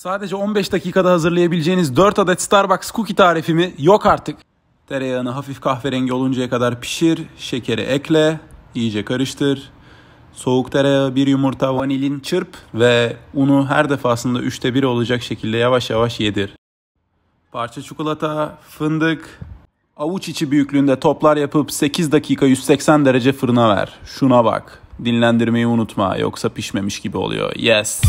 Sadece 15 dakikada hazırlayabileceğiniz 4 adet Starbucks cookie tarifimi yok artık. Tereyağını hafif kahverengi oluncaya kadar pişir, şekeri ekle, iyice karıştır. Soğuk tereyağı, bir yumurta, vanilin çırp ve unu her defasında üçte bir olacak şekilde yavaş yavaş yedir. Parça çikolata, fındık, avuç içi büyüklüğünde toplar yapıp 8 dakika 180 derece fırına ver. Şuna bak. Dinlendirmeyi unutma yoksa pişmemiş gibi oluyor. Yes.